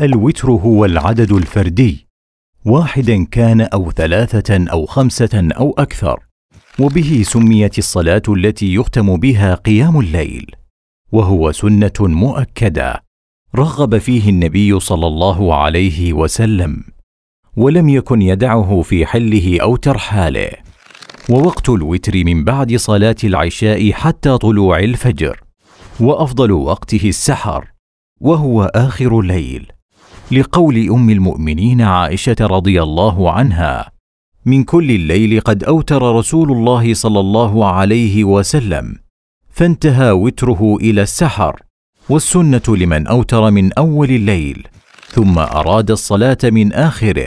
الوتر هو العدد الفردي واحدا كان او ثلاثه او خمسه او اكثر وبه سميت الصلاه التي يختم بها قيام الليل وهو سنه مؤكده رغب فيه النبي صلى الله عليه وسلم ولم يكن يدعه في حله او ترحاله ووقت الوتر من بعد صلاه العشاء حتى طلوع الفجر وافضل وقته السحر وهو اخر الليل لقول ام المؤمنين عائشه رضي الله عنها من كل الليل قد اوتر رسول الله صلى الله عليه وسلم فانتهى وتره الى السحر والسنه لمن اوتر من اول الليل ثم اراد الصلاه من اخره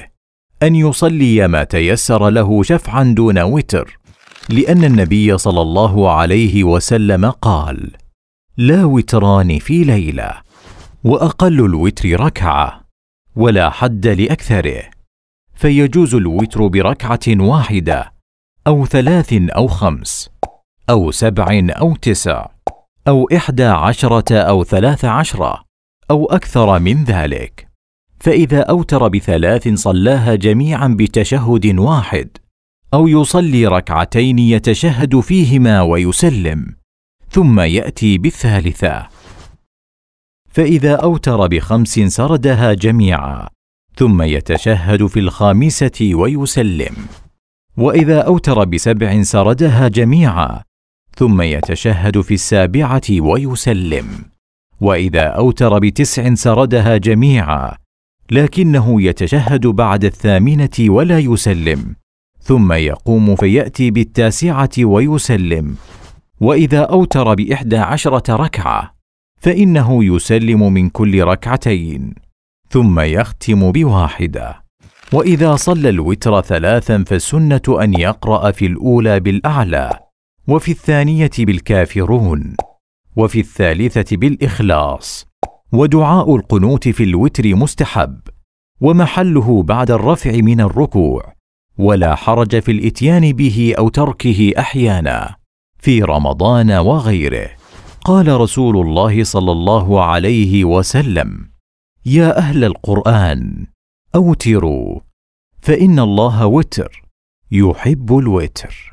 ان يصلي ما تيسر له شفعا دون وتر لان النبي صلى الله عليه وسلم قال لا وتران في ليله واقل الوتر ركعه ولا حد لاكثره فيجوز الوتر بركعه واحده او ثلاث او خمس او سبع او تسع او احدى عشره او ثلاث عشره او اكثر من ذلك فاذا اوتر بثلاث صلاها جميعا بتشهد واحد او يصلي ركعتين يتشهد فيهما ويسلم ثم ياتي بالثالثه فاذا اوتر بخمس سردها جميعا ثم يتشهد في الخامسه ويسلم واذا اوتر بسبع سردها جميعا ثم يتشهد في السابعه ويسلم واذا اوتر بتسع سردها جميعا لكنه يتشهد بعد الثامنه ولا يسلم ثم يقوم فياتي بالتاسعه ويسلم واذا اوتر باحدى عشره ركعه فانه يسلم من كل ركعتين ثم يختم بواحده واذا صلى الوتر ثلاثا فالسنه ان يقرا في الاولى بالاعلى وفي الثانيه بالكافرون وفي الثالثه بالاخلاص ودعاء القنوت في الوتر مستحب ومحله بعد الرفع من الركوع ولا حرج في الاتيان به او تركه احيانا في رمضان وغيره قال رسول الله صلى الله عليه وسلم يا اهل القران اوتروا فان الله وتر يحب الوتر